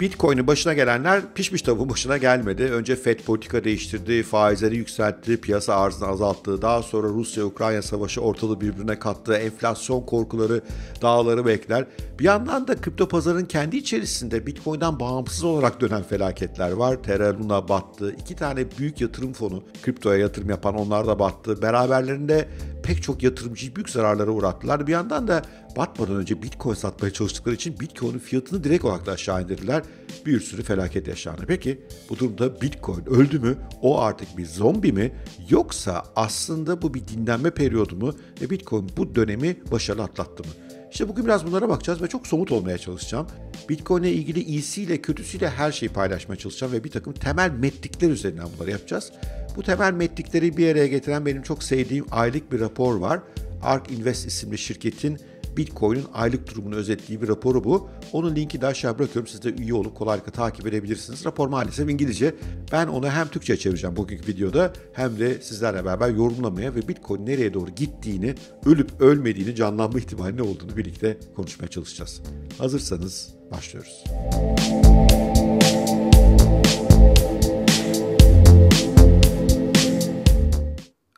Bitcoin'i başına gelenler pişmiş tavuğun başına gelmedi. Önce FED politika değiştirdi, faizleri yükseltti, piyasa arzını azalttı. Daha sonra Rusya-Ukrayna savaşı ortalığı birbirine kattı. Enflasyon korkuları dağları bekler. Bir yandan da kripto pazarın kendi içerisinde Bitcoin'den bağımsız olarak dönen felaketler var. Terra Luna battı. İki tane büyük yatırım fonu kriptoya yatırım yapan onlar da battı. Beraberlerinde pek çok yatırımcı büyük zararlara uğrattılar. Bir yandan da batmadan önce Bitcoin satmaya çalıştıkları için Bitcoin'in fiyatını direkt olarak da aşağı indirdiler. Bir sürü felaket yaşandı. Peki bu durumda Bitcoin öldü mü? O artık bir zombi mi? Yoksa aslında bu bir dinlenme periyodu mu? Ve Bitcoin bu dönemi başarılı atlattı mı? İşte bugün biraz bunlara bakacağız ve çok somut olmaya çalışacağım. Bitcoin ile ilgili iyisiyle kötüsüyle her şeyi paylaşmaya çalışacağım ve bir takım temel metrikler üzerinden bunları yapacağız. Bu temel metrikleri bir araya getiren benim çok sevdiğim aylık bir rapor var. ARK Invest isimli şirketin Bitcoin'in aylık durumunu özetlediği bir raporu bu. Onun linki de aşağı bırakıyorum. Siz de üye olup kolaylıkla takip edebilirsiniz. Rapor maalesef İngilizce. Ben onu hem Türkçe çevireceğim bugünkü videoda hem de sizlerle beraber yorumlamaya ve Bitcoin nereye doğru gittiğini, ölüp ölmediğini, canlanma ihtimali ne olduğunu birlikte konuşmaya çalışacağız. Hazırsanız başlıyoruz. Müzik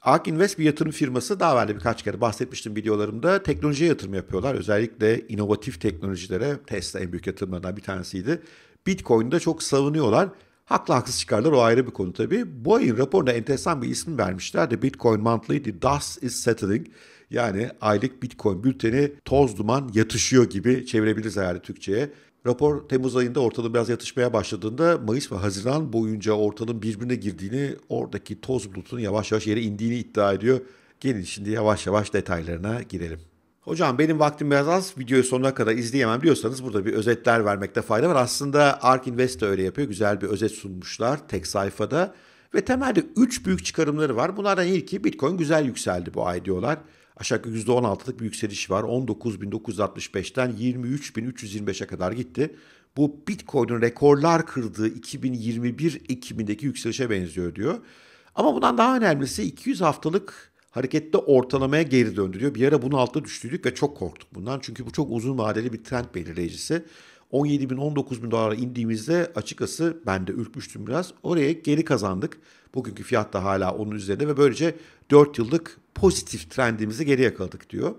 ARK Invest bir yatırım firması daha evvel birkaç kere bahsetmiştim videolarımda. Teknolojiye yatırım yapıyorlar. Özellikle inovatif teknolojilere Tesla en büyük yatırımlardan bir tanesiydi. Bitcoin'de çok savunuyorlar. Haklı haksız çıkarlar o ayrı bir konu tabii. Bu ayın raporuna enteresan bir isim vermişler de Bitcoin Monthly The Dust is Settling. Yani aylık Bitcoin bülteni toz duman yatışıyor gibi çevirebiliriz herhalde Türkçe'ye. Rapor Temmuz ayında ortalığı biraz yatışmaya başladığında Mayıs ve Haziran boyunca ortalığın birbirine girdiğini, oradaki toz bulutunun yavaş yavaş yere indiğini iddia ediyor. Gelin şimdi yavaş yavaş detaylarına girelim. Hocam benim vaktim biraz az. Videoyu sonuna kadar izleyemem Biliyorsanız burada bir özetler vermekte fayda var. Aslında ARK Invest de öyle yapıyor. Güzel bir özet sunmuşlar tek sayfada. Ve temelde 3 büyük çıkarımları var. Bunlardan ilki Bitcoin güzel yükseldi bu ay diyorlar. Aşağı yukarı %16'lık bir yükseliş var. 19.965'ten 23.325'e kadar gitti. Bu Bitcoin'in rekorlar kırdığı 2021 Ekim'deki yükselişe benziyor diyor. Ama bundan daha önemlisi 200 haftalık harekette ortalamaya geri döndürüyor. Bir ara bunun altına düştüydük ve çok korktuk bundan. Çünkü bu çok uzun vadeli bir trend belirleyicisi. 17 bin 19 bin dolara indiğimizde açıkçası ben de ürkmüştüm biraz. Oraya geri kazandık. Bugünkü fiyat da hala onun üzerinde ve böylece 4 yıllık pozitif trendimizi geri yakaladık diyor.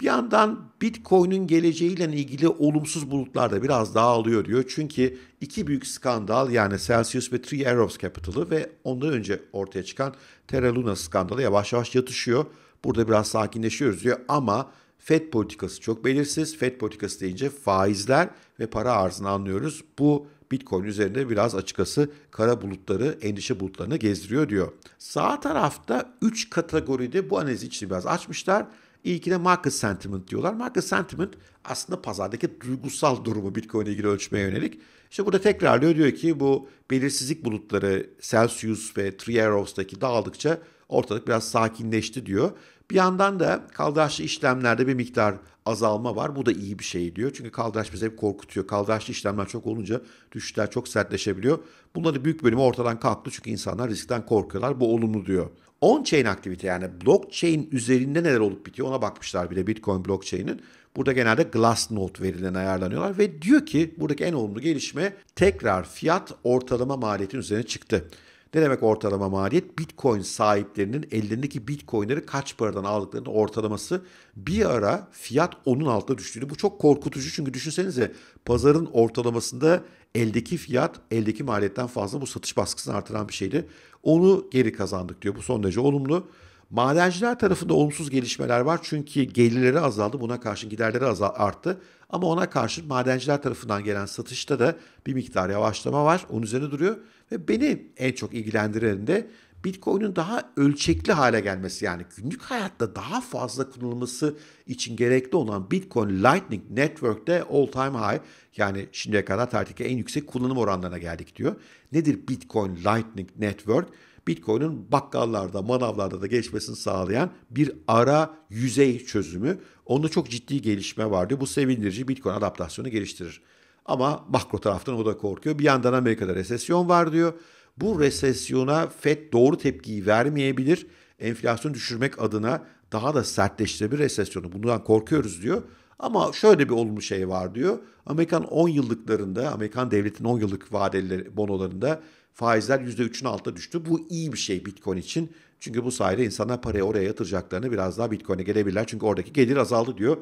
Bir yandan Bitcoin'in geleceğiyle ilgili olumsuz bulutlar da biraz daha alıyor diyor. Çünkü iki büyük skandal yani Celsius ve Three Arrows Capital'ı ve ondan önce ortaya çıkan Terra Luna skandalı yavaş yavaş yatışıyor. Burada biraz sakinleşiyoruz diyor ama Fed politikası çok belirsiz. Fed politikası deyince faizler ve para arzını anlıyoruz. Bu Bitcoin üzerinde biraz açıkası kara bulutları, endişe bulutlarını gezdiriyor diyor. Sağ tarafta 3 kategoride bu analiz için biraz açmışlar. İlkine market sentiment diyorlar. Market sentiment aslında pazardaki duygusal durumu Bitcoin ile ilgili ölçmeye yönelik. İşte burada tekrarlıyor diyor ki bu belirsizlik bulutları Celsius ve Three Arrows'taki dağıldıkça ortalık biraz sakinleşti diyor. Bir yandan da kaldıraçlı işlemlerde bir miktar azalma var. Bu da iyi bir şey diyor. Çünkü kaldıraç bizi hep korkutuyor. Kaldıraçlı işlemler çok olunca düşüşler çok sertleşebiliyor. Bunları büyük bölümü ortadan kalktı çünkü insanlar riskten korkuyorlar. Bu olumlu diyor. On-chain aktivite yani blockchain üzerinde neler olup bitiyor ona bakmışlar bile Bitcoin blockchain'in. Burada genelde Glassnode verilerine ayarlanıyorlar ve diyor ki buradaki en olumlu gelişme tekrar fiyat ortalama maliyetin üzerine çıktı. Ne demek ortalama maliyet? Bitcoin sahiplerinin ellerindeki Bitcoin'leri kaç paradan aldıklarının ortalaması bir ara fiyat onun altına düştüğünü. Bu çok korkutucu çünkü düşünsenize pazarın ortalamasında eldeki fiyat eldeki maliyetten fazla bu satış baskısını artıran bir şeydi. Onu geri kazandık diyor. Bu son derece olumlu. Madenciler tarafında olumsuz gelişmeler var çünkü gelirleri azaldı buna karşın giderleri azal arttı. Ama ona karşın madenciler tarafından gelen satışta da bir miktar yavaşlama var. Onun üzerine duruyor ve beni en çok ilgilendiren de Bitcoin'in daha ölçekli hale gelmesi yani günlük hayatta daha fazla kullanılması için gerekli olan Bitcoin Lightning Network'te all time high yani şimdiye kadar tarihteki en yüksek kullanım oranlarına geldik diyor. Nedir Bitcoin Lightning Network? Bitcoin'in bakkallarda, manavlarda da geçmesini sağlayan bir ara yüzey çözümü. Onda çok ciddi gelişme vardı. Bu sevindirici Bitcoin adaptasyonu geliştirir. Ama makro taraftan o da korkuyor. Bir yandan Amerika'da resesyon var diyor. Bu resesyona FED doğru tepkiyi vermeyebilir. Enflasyonu düşürmek adına daha da sertleştirebilir resesyonu. Bundan korkuyoruz diyor. Ama şöyle bir olumlu şey var diyor. Amerikan 10 yıllıklarında, Amerikan devletinin 10 yıllık vadeli bonolarında faizler %3'ün altına düştü. Bu iyi bir şey Bitcoin için. Çünkü bu sayede insanlar parayı oraya yatıracaklarını biraz daha Bitcoin'e gelebilirler. Çünkü oradaki gelir azaldı diyor.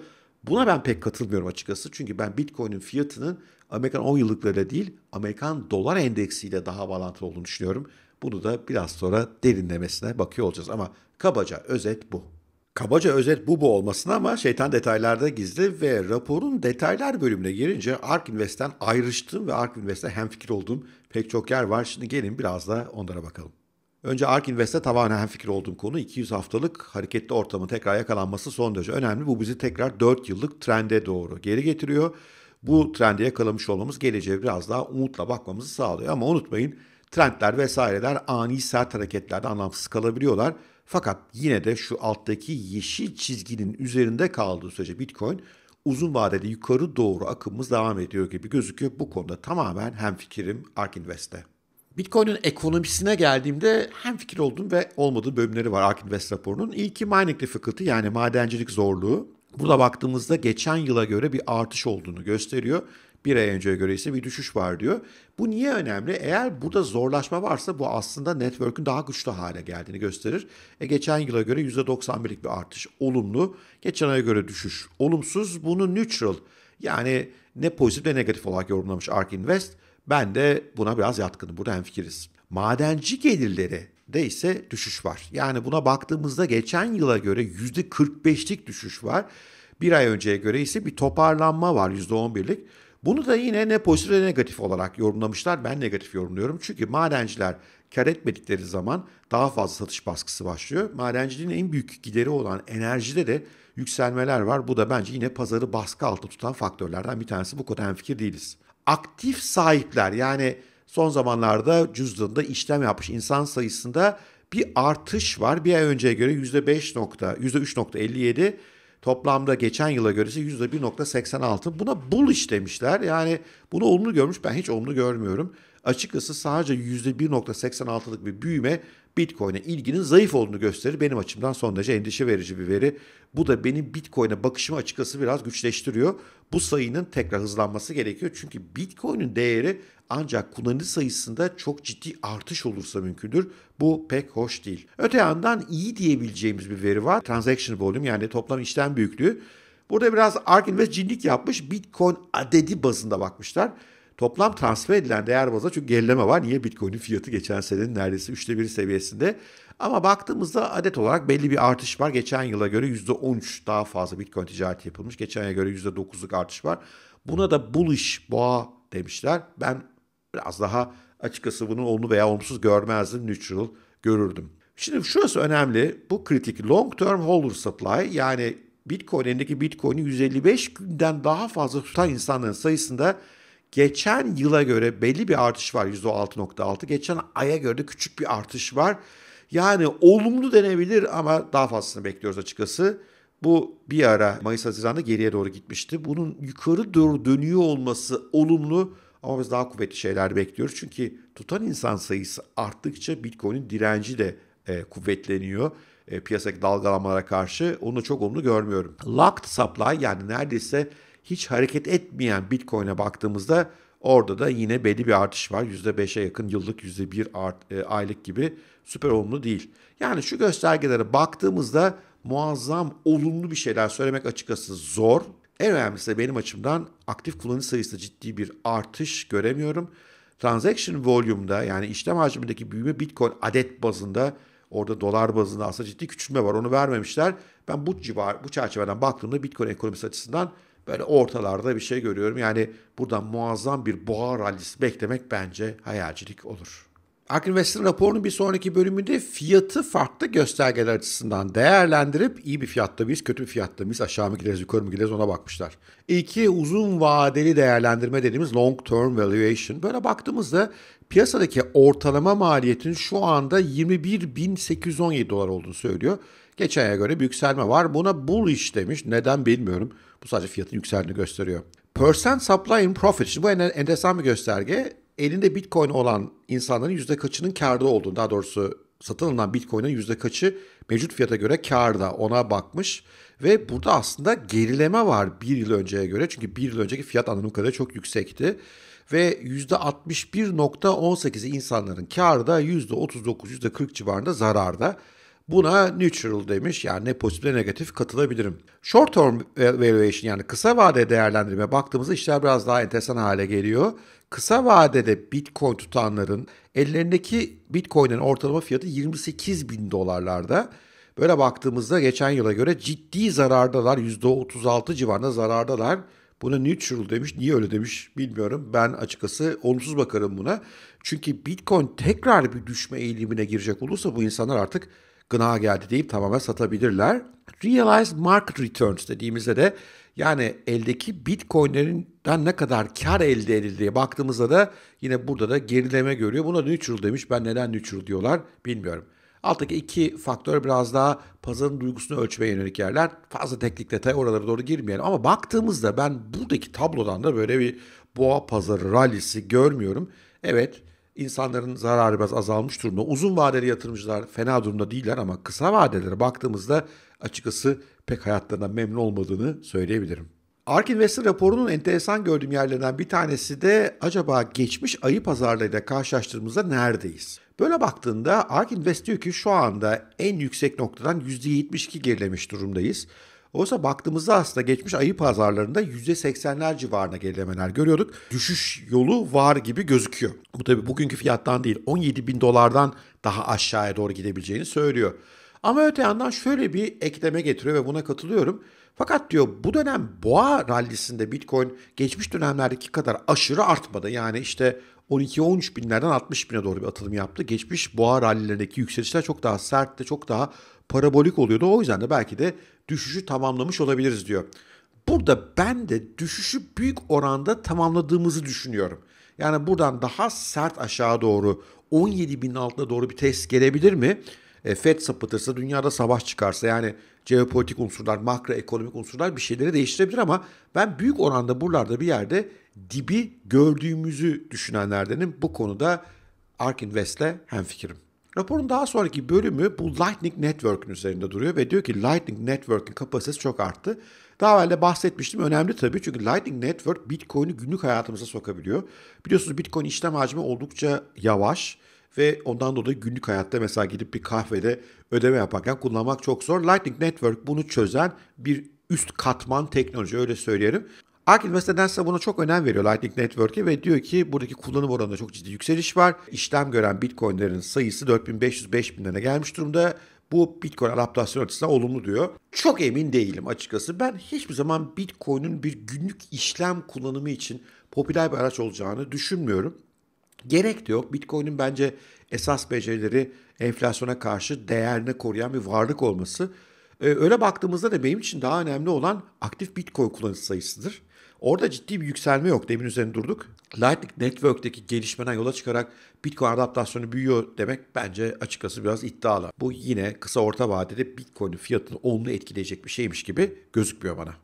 Buna ben pek katılmıyorum açıkçası. Çünkü ben Bitcoin'in fiyatının Amerikan 10 yıllıklarıyla değil, Amerikan dolar endeksiyle daha bağlantılı olduğunu düşünüyorum. Bunu da biraz sonra derinlemesine bakıyor olacağız ama kabaca özet bu. Kabaca özet bu bu olmasın ama şeytan detaylarda gizli ve raporun detaylar bölümüne girince Ark Invest'ten ayrıştım ve Ark Invest'te hemfikir olduğum pek çok yer var. Şimdi gelin biraz da onlara bakalım. Önce Ark Invest'te tamamen hemfikir olduğum konu 200 haftalık hareketli ortamın tekrar yakalanması son derece önemli. Bu bizi tekrar 4 yıllık trende doğru geri getiriyor. Bu trende yakalamış olmamız geleceğe biraz daha umutla bakmamızı sağlıyor. Ama unutmayın trendler vesaireler ani sert hareketlerde anlamsız kalabiliyorlar. Fakat yine de şu alttaki yeşil çizginin üzerinde kaldığı sürece Bitcoin uzun vadede yukarı doğru akımımız devam ediyor gibi gözüküyor. Bu konuda tamamen hemfikirim Ark Invest'te. Bitcoin'in ekonomisine geldiğimde hem fikir oldum ve olmadığı bölümleri var Ark Invest raporunun. İlki mining difficulty yani madencilik zorluğu. Burada baktığımızda geçen yıla göre bir artış olduğunu gösteriyor. Bir ay önceye göre ise bir düşüş var diyor. Bu niye önemli? Eğer burada zorlaşma varsa bu aslında network'ün daha güçlü hale geldiğini gösterir. E, geçen yıla göre %91'lik bir artış olumlu. Geçen aya göre düşüş olumsuz. Bunu neutral yani ne pozitif ne negatif olarak yorumlamış ARK Invest. Ben de buna biraz yatkınım. Burada hemfikiriz. Madenci gelirleri de ise düşüş var. Yani buna baktığımızda geçen yıla göre %45'lik düşüş var. Bir ay önceye göre ise bir toparlanma var %11'lik. Bunu da yine ne pozitif ne negatif olarak yorumlamışlar. Ben negatif yorumluyorum. Çünkü madenciler kar etmedikleri zaman daha fazla satış baskısı başlıyor. Madenciliğin en büyük gideri olan enerjide de yükselmeler var. Bu da bence yine pazarı baskı altında tutan faktörlerden bir tanesi. Bu konuda fikir değiliz. Aktif sahipler yani son zamanlarda cüzdanında işlem yapmış insan sayısında bir artış var. Bir ay önceye göre %5 nokta, %3.57 Toplamda geçen yıla göre ise %1.86. Buna bullish demişler. Yani bunu olumlu görmüş. Ben hiç olumlu görmüyorum açıkçası sadece %1.86'lık bir büyüme Bitcoin'e ilginin zayıf olduğunu gösterir. Benim açımdan son derece endişe verici bir veri. Bu da benim Bitcoin'e bakışımı açıkçası biraz güçleştiriyor. Bu sayının tekrar hızlanması gerekiyor. Çünkü Bitcoin'in değeri ancak kullanıcı sayısında çok ciddi artış olursa mümkündür. Bu pek hoş değil. Öte yandan iyi diyebileceğimiz bir veri var. Transaction volume yani toplam işlem büyüklüğü. Burada biraz ARK Invest cinlik yapmış. Bitcoin adedi bazında bakmışlar. Toplam transfer edilen değer bazda çünkü gerileme var. Niye Bitcoin'in fiyatı geçen senenin neredeyse üçte bir seviyesinde. Ama baktığımızda adet olarak belli bir artış var. Geçen yıla göre %13 daha fazla Bitcoin ticareti yapılmış. Geçen yıla göre %9'luk artış var. Buna da bullish boğa demişler. Ben biraz daha açıkçası bunu olumlu veya olumsuz görmezdim. Neutral görürdüm. Şimdi şurası önemli. Bu kritik long term holder supply yani Bitcoin elindeki Bitcoin'i 155 günden daha fazla tutan insanların sayısında Geçen yıla göre belli bir artış var %6.6. Geçen aya göre de küçük bir artış var. Yani olumlu denebilir ama daha fazlasını bekliyoruz açıkçası. Bu bir ara Mayıs Haziran'da geriye doğru gitmişti. Bunun yukarı doğru dönüyor olması olumlu ama biz daha kuvvetli şeyler bekliyoruz. Çünkü tutan insan sayısı arttıkça Bitcoin'in direnci de e, kuvvetleniyor. E, piyasadaki dalgalanmalara karşı onu çok olumlu görmüyorum. Locked supply yani neredeyse hiç hareket etmeyen Bitcoin'e baktığımızda orada da yine belli bir artış var. %5'e yakın yıllık %1 art, e, aylık gibi süper olumlu değil. Yani şu göstergelere baktığımızda muazzam olumlu bir şeyler söylemek açıkçası zor. En önemlisi de benim açımdan aktif kullanıcı sayısında ciddi bir artış göremiyorum. Transaction volume'da yani işlem hacmindeki büyüme Bitcoin adet bazında orada dolar bazında aslında ciddi küçülme var. Onu vermemişler. Ben bu civar bu çerçeveden baktığımda Bitcoin ekonomisi açısından böyle ortalarda bir şey görüyorum. Yani buradan muazzam bir boğa rallisi beklemek bence hayalcilik olur. Akrin raporunun bir sonraki bölümünde fiyatı farklı göstergeler açısından değerlendirip iyi bir fiyatta mıyız, kötü bir fiyatta mıyız, aşağı mı gideriz, yukarı mı gideriz ona bakmışlar. İki, uzun vadeli değerlendirme dediğimiz long term valuation. Böyle baktığımızda piyasadaki ortalama maliyetin şu anda 21.817 dolar olduğunu söylüyor. Geçen göre bir yükselme var. Buna bullish demiş. Neden bilmiyorum. Bu sadece fiyatın yükseldiğini gösteriyor. Percent supply in profit. Şimdi bu enteresan bir gösterge. Elinde bitcoin olan insanların yüzde kaçının karda olduğunu daha doğrusu satın alınan bitcoin'in yüzde kaçı mevcut fiyata göre karda ona bakmış. Ve burada aslında gerileme var bir yıl önceye göre. Çünkü bir yıl önceki fiyat anladığım kadar çok yüksekti. Ve yüzde %61.18'i insanların karda, %39, yüzde %40 civarında zararda. Buna neutral demiş yani ne pozitif ne negatif katılabilirim. Short term valuation yani kısa vade değerlendirme baktığımızda işler biraz daha enteresan hale geliyor. Kısa vadede bitcoin tutanların ellerindeki bitcoin'in ortalama fiyatı 28 bin dolarlarda. Böyle baktığımızda geçen yıla göre ciddi zarardalar. %36 civarında zarardalar. Buna neutral demiş. Niye öyle demiş bilmiyorum. Ben açıkçası olumsuz bakarım buna. Çünkü Bitcoin tekrar bir düşme eğilimine girecek olursa bu insanlar artık gına geldi deyip tamamen satabilirler. Realized Market Returns dediğimizde de yani eldeki bitcoinlerinden ne kadar kar elde edildiği baktığımızda da yine burada da gerileme görüyor. Buna neutral demiş ben neden neutral diyorlar bilmiyorum. Alttaki iki faktör biraz daha pazarın duygusunu ölçmeye yönelik yerler. Fazla teknik detay oralara doğru girmeyelim. Ama baktığımızda ben buradaki tablodan da böyle bir boğa pazarı rallisi görmüyorum. Evet insanların zararı biraz azalmış durumda. Uzun vadeli yatırımcılar fena durumda değiller ama kısa vadelere baktığımızda açıkçası pek hayatlarına memnun olmadığını söyleyebilirim. ARK Investor raporunun enteresan gördüğüm yerlerinden bir tanesi de acaba geçmiş ayı pazarlarıyla karşılaştığımızda neredeyiz? Böyle baktığında ARK Invest diyor ki şu anda en yüksek noktadan %72 gerilemiş durumdayız. Oysa baktığımızda aslında geçmiş ayı pazarlarında %80'ler civarına gerilemeler görüyorduk. Düşüş yolu var gibi gözüküyor. Bu tabii bugünkü fiyattan değil 17 bin dolardan daha aşağıya doğru gidebileceğini söylüyor. Ama öte yandan şöyle bir ekleme getiriyor ve buna katılıyorum. Fakat diyor bu dönem boğa rallisinde Bitcoin geçmiş dönemlerdeki kadar aşırı artmadı. Yani işte 12-13 binlerden 60 bine doğru bir atılım yaptı. Geçmiş boğa rallilerindeki yükselişler çok daha sert sertti, çok daha parabolik oluyordu. O yüzden de belki de düşüşü tamamlamış olabiliriz diyor. Burada ben de düşüşü büyük oranda tamamladığımızı düşünüyorum. Yani buradan daha sert aşağı doğru 17 altına doğru bir test gelebilir mi? E, Fed sapıtırsa, dünyada savaş çıkarsa yani jeopolitik unsurlar, makroekonomik unsurlar bir şeyleri değiştirebilir ama ben büyük oranda buralarda bir yerde dibi gördüğümüzü düşünenlerdenim. Bu konuda Ark Invest'le hemfikirim. Raporun daha sonraki bölümü bu Lightning Network'ün üzerinde duruyor ve diyor ki Lightning Network'ün kapasitesi çok arttı. Daha evvel de bahsetmiştim önemli tabii çünkü Lightning Network Bitcoin'i günlük hayatımıza sokabiliyor. Biliyorsunuz Bitcoin işlem hacmi oldukça yavaş ve ondan dolayı günlük hayatta mesela gidip bir kahvede ödeme yaparken kullanmak çok zor. Lightning Network bunu çözen bir üst katman teknoloji öyle söyleyelim. Herkes mesela Nedense buna çok önem veriyor Lightning Network'e ve diyor ki buradaki kullanım oranında çok ciddi yükseliş var. İşlem gören Bitcoin'lerin sayısı 4500-5000'lere gelmiş durumda. Bu Bitcoin adaptasyon açısından olumlu diyor. Çok emin değilim açıkçası. Ben hiçbir zaman Bitcoin'in bir günlük işlem kullanımı için popüler bir araç olacağını düşünmüyorum. Gerek de yok. Bitcoin'in bence esas becerileri enflasyona karşı değerini koruyan bir varlık olması. Ee, öyle baktığımızda da benim için daha önemli olan aktif Bitcoin kullanıcı sayısıdır. Orada ciddi bir yükselme yok. Demin üzerine durduk. Lightning Network'teki gelişmeden yola çıkarak Bitcoin adaptasyonu büyüyor demek bence açıkçası biraz iddialı. Bu yine kısa orta vadede Bitcoin'in fiyatını olumlu etkileyecek bir şeymiş gibi gözükmüyor bana.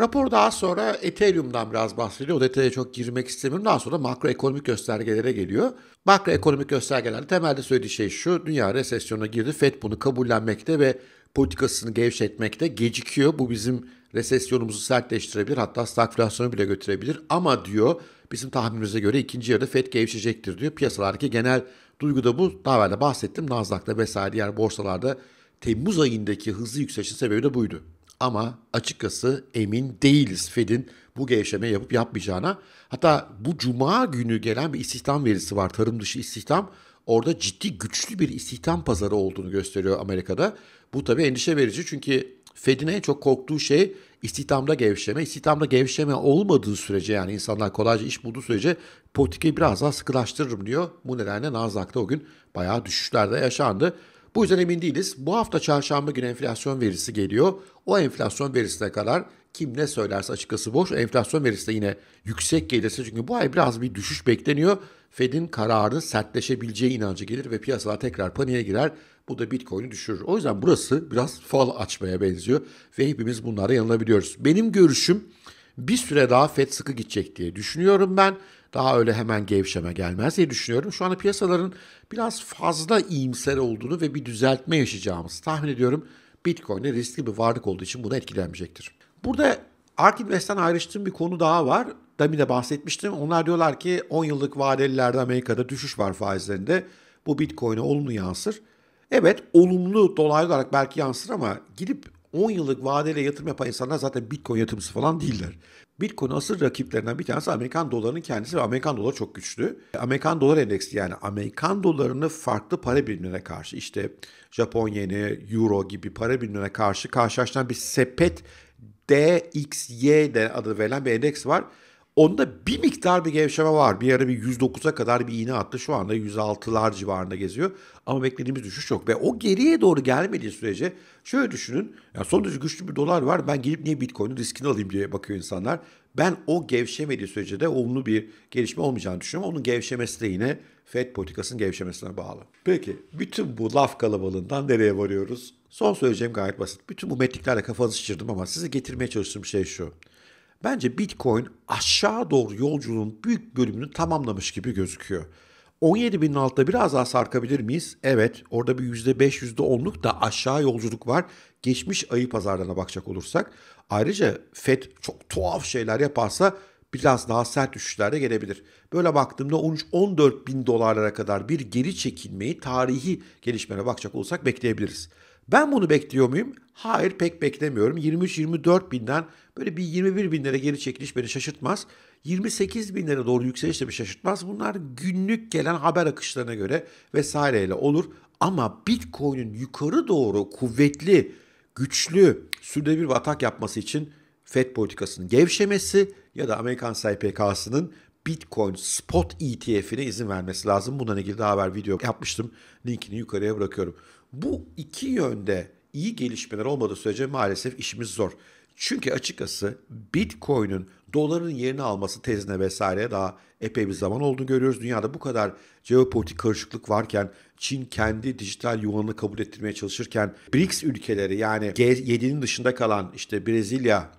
Rapor daha sonra Ethereum'dan biraz bahsediyor. O detaya çok girmek istemiyorum. Daha sonra makroekonomik göstergelere geliyor. Makroekonomik göstergelerde temelde söylediği şey şu. Dünya resesyona girdi. Fed bunu kabullenmekte ve politikasını gevşetmekte gecikiyor. Bu bizim resesyonumuzu sertleştirebilir hatta stagflasyonu bile götürebilir ama diyor bizim tahminimize göre ikinci yarıda FED gevşecektir diyor. Piyasalardaki genel duygu da bu. Daha evvel de bahsettim Nasdaq'ta vesaire diğer borsalarda Temmuz ayındaki hızlı yükselişin sebebi de buydu. Ama açıkçası emin değiliz Fed'in bu gevşeme yapıp yapmayacağına. Hatta bu cuma günü gelen bir istihdam verisi var. Tarım dışı istihdam. Orada ciddi güçlü bir istihdam pazarı olduğunu gösteriyor Amerika'da. Bu tabii endişe verici çünkü Fed'in en çok korktuğu şey istihdamda gevşeme. İstihdamda gevşeme olmadığı sürece yani insanlar kolayca iş bulduğu sürece politikayı biraz daha sıkılaştırırım diyor. Bu nedenle Nasdaq'ta o gün bayağı düşüşler de yaşandı. Bu yüzden emin değiliz. Bu hafta çarşamba günü enflasyon verisi geliyor. O enflasyon verisine kadar kim ne söylerse açıkçası boş. Enflasyon verisi de yine yüksek gelirse çünkü bu ay biraz bir düşüş bekleniyor. Fed'in kararı sertleşebileceği inancı gelir ve piyasalar tekrar paniğe girer. Bu da Bitcoin'i düşürür. O yüzden burası biraz fal açmaya benziyor ve hepimiz bunlara yanılabiliyoruz. Benim görüşüm bir süre daha FED sıkı gidecek diye düşünüyorum ben. Daha öyle hemen gevşeme gelmez diye düşünüyorum. Şu anda piyasaların biraz fazla iyimser olduğunu ve bir düzeltme yaşayacağımızı tahmin ediyorum. Bitcoin'e riskli bir varlık olduğu için buna etkilenmeyecektir. Burada ARK Invest'ten ayrıştığım bir konu daha var. Demin de bahsetmiştim. Onlar diyorlar ki 10 yıllık vadelilerde Amerika'da düşüş var faizlerinde. Bu Bitcoin'e olumlu yansır. Evet olumlu dolaylı olarak belki yansır ama gidip 10 yıllık vadeyle yatırım yapan insanlar zaten Bitcoin yatırımcısı falan değiller. Bitcoin asıl rakiplerinden bir tanesi Amerikan dolarının kendisi ve Amerikan doları çok güçlü. Amerikan dolar endeksi yani Amerikan dolarını farklı para birimlerine karşı işte Japon yeni, Euro gibi para birimlerine karşı karşılaştıran bir sepet DXY de adı verilen bir endeks var. Onda bir miktar bir gevşeme var. Bir ara bir 109'a kadar bir iğne attı. Şu anda 106'lar civarında geziyor. Ama beklediğimiz düşüş yok. Ve o geriye doğru gelmediği sürece şöyle düşünün. Ya son derece güçlü bir dolar var. Ben gelip niye Bitcoin'in riskini alayım diye bakıyor insanlar. Ben o gevşemediği sürece de olumlu bir gelişme olmayacağını düşünüyorum. Onun gevşemesi de yine FED politikasının gevşemesine bağlı. Peki bütün bu laf kalabalığından nereye varıyoruz? Son söyleyeceğim gayet basit. Bütün bu metriklerle kafanızı şişirdim ama size getirmeye çalıştığım şey şu. Bence Bitcoin aşağı doğru yolculuğun büyük bölümünü tamamlamış gibi gözüküyor. 17 binin altında biraz daha sarkabilir miyiz? Evet orada bir %5 %10'luk da aşağı yolculuk var. Geçmiş ayı pazarlarına bakacak olursak. Ayrıca FED çok tuhaf şeyler yaparsa biraz daha sert düşüşlerde gelebilir. Böyle baktığımda 13-14 bin dolarlara kadar bir geri çekilmeyi tarihi gelişmene bakacak olursak bekleyebiliriz. Ben bunu bekliyor muyum? Hayır pek beklemiyorum. 23-24 binden böyle bir 21 binlere geri çekiliş beni şaşırtmaz. 28 binlere doğru yükseliş de bir şaşırtmaz. Bunlar günlük gelen haber akışlarına göre vesaireyle olur. Ama Bitcoin'in yukarı doğru kuvvetli, güçlü, sürede bir atak yapması için FED politikasının gevşemesi ya da Amerikan SPK'sının Bitcoin Spot ETF'ine izin vermesi lazım. Bundan ilgili daha haber video yapmıştım. Linkini yukarıya bırakıyorum. Bu iki yönde iyi gelişmeler olmadığı sürece maalesef işimiz zor. Çünkü açıkçası Bitcoin'in doların yerini alması tezine vesaire daha epey bir zaman olduğunu görüyoruz. Dünyada bu kadar jeopolitik karışıklık varken Çin kendi dijital yuanını kabul ettirmeye çalışırken BRICS ülkeleri yani G7'nin dışında kalan işte Brezilya,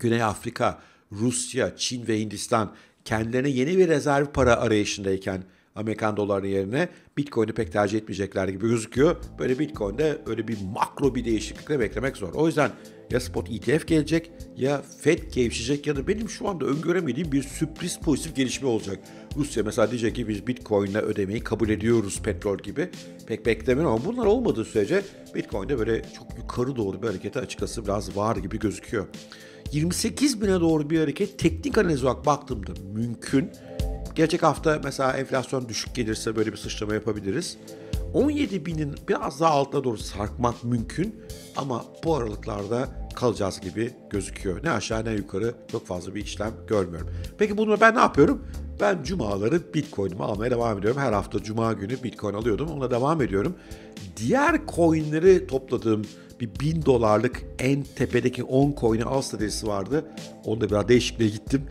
Güney Afrika, Rusya, Çin ve Hindistan kendilerine yeni bir rezerv para arayışındayken Amerikan dolarının yerine Bitcoin'i pek tercih etmeyecekler gibi gözüküyor. Böyle Bitcoin'de öyle bir makro bir değişiklikle beklemek zor. O yüzden ya spot ETF gelecek ya Fed gevşecek ya da benim şu anda öngöremediğim bir sürpriz pozitif gelişme olacak. Rusya mesela diyecek ki biz Bitcoin'le ödemeyi kabul ediyoruz petrol gibi. Pek beklemiyorum ama bunlar olmadığı sürece Bitcoin'de böyle çok yukarı doğru bir harekete açıkçası biraz var gibi gözüküyor. 28 bine doğru bir hareket teknik analiz olarak baktığımda mümkün. Gelecek hafta mesela enflasyon düşük gelirse böyle bir sıçrama yapabiliriz. 17 binin biraz daha altına doğru sarkmak mümkün ama bu aralıklarda kalacağız gibi gözüküyor. Ne aşağı ne yukarı çok fazla bir işlem görmüyorum. Peki bunu ben ne yapıyorum? Ben cumaları Bitcoin'imi almaya devam ediyorum. Her hafta cuma günü Bitcoin alıyordum. Ona devam ediyorum. Diğer coin'leri topladığım bir 1000 dolarlık en tepedeki 10 coin'i al stratejisi vardı. Onda biraz değişikliğe gittim.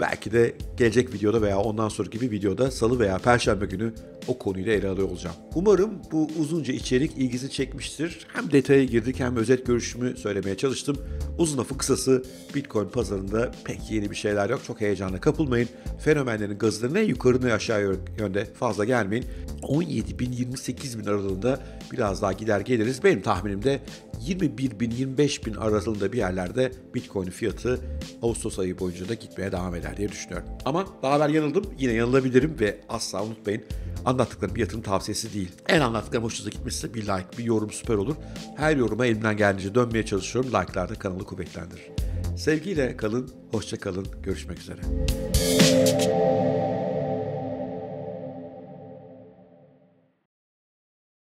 Belki de gelecek videoda veya ondan sonraki bir videoda salı veya perşembe günü o konuyla ele alıyor olacağım. Umarım bu uzunca içerik ilgisi çekmiştir. Hem detaya girdik hem özet görüşümü söylemeye çalıştım. Uzun lafı kısası Bitcoin pazarında pek yeni bir şeyler yok. Çok heyecanla kapılmayın. Fenomenlerin gazını ne yukarı ne aşağı yönde fazla gelmeyin. 17 bin 28 bin aralığında biraz daha gider geliriz. Benim tahminimde 21 bin 25 bin arasında bir yerlerde Bitcoin fiyatı Ağustos ayı boyunca da gitmeye devam eder diye düşünüyorum. Ama daha evvel yanıldım yine yanılabilirim ve asla unutmayın anlattıklarım bir yatırım tavsiyesi değil. En anlattıklarım hoşunuza gitmişse bir like bir yorum süper olur. Her yoruma elimden geldiğince dönmeye çalışıyorum. Like'lar da kanalı kuvvetlendirir. Sevgiyle kalın, hoşça kalın, görüşmek üzere.